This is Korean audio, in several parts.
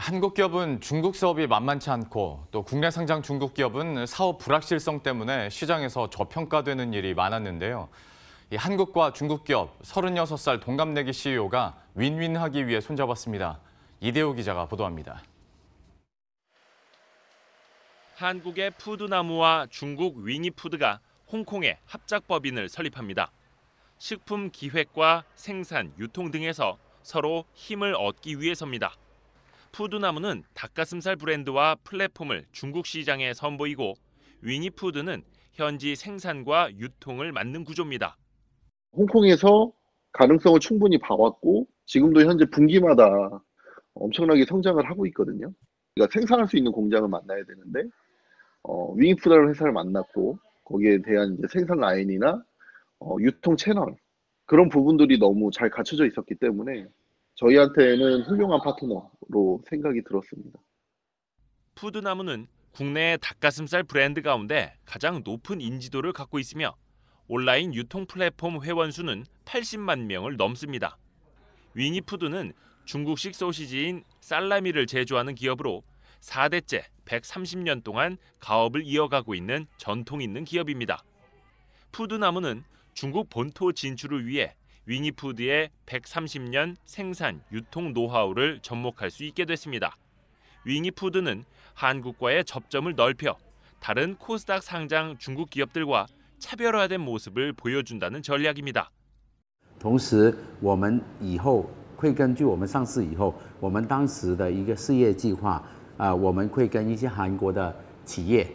한국 기업은 중국 사업이 만만치 않고 또 국내 상장 중국 기업은 사업 불확실성 때문에 시장에서 저평가되는 일이 많았는데요. 한국과 중국 기업 36살 동갑내기 CEO가 윈윈하기 위해 손잡았습니다. 이대호 기자가 보도합니다. 한국의 푸드나무와 중국 위니푸드가 홍콩에 합작법인을 설립합니다. 식품 기획과 생산, 유통 등에서 서로 힘을 얻기 위해서입니다. 푸드나무는 닭가슴살 브랜드와 플랫폼을 중국 시장에 선보이고 위니푸드는 현지 생산과 유통을 맡는 구조입니다. 홍콩에서 가능성을 충분히 봐왔고 지금도 현재 분기마다 엄청나게 성장을 하고 있거든요. 그러니까 생산할 수 있는 공장을 만나야 되는데 어, 위니푸드라는 회사를 만났고 거기에 대한 이제 생산 라인이나 어, 유통 채널 그런 부분들이 너무 잘 갖춰져 있었기 때문에 저희한테는 훌륭한 파트너로 생각이 들었습니다. 푸드나무는 국내의 닭가슴살 브랜드 가운데 가장 높은 인지도를 갖고 있으며 온라인 유통 플랫폼 회원 수는 80만 명을 넘습니다. 위니푸드는 중국식 소시지인 살라미를 제조하는 기업으로 4대째 130년 동안 가업을 이어가고 있는 전통 있는 기업입니다. 푸드나무는 중국 본토 진출을 위해 위니푸드의 130년 생산 유통 노하우를 접목할 수 있게 됐습니다. 위니푸드는 한국과의 접점을 넓혀 다른 코스닥 상장 중국 기업들과 차별화된 모습을 보여준다는 전략입니다. 동시에, 우리는 이후 会根据我们上市以后，我们当时的一个事业计划，啊、呃，我们会跟一些韩国的企业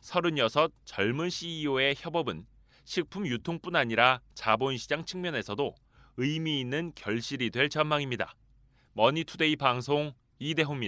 36 젊은 CEO의 협업은 식품 유통뿐 아니라 자본시장 측면에서도 의미 있는 결실이 될 전망입니다. 머니투데이 방송 이대호입니다.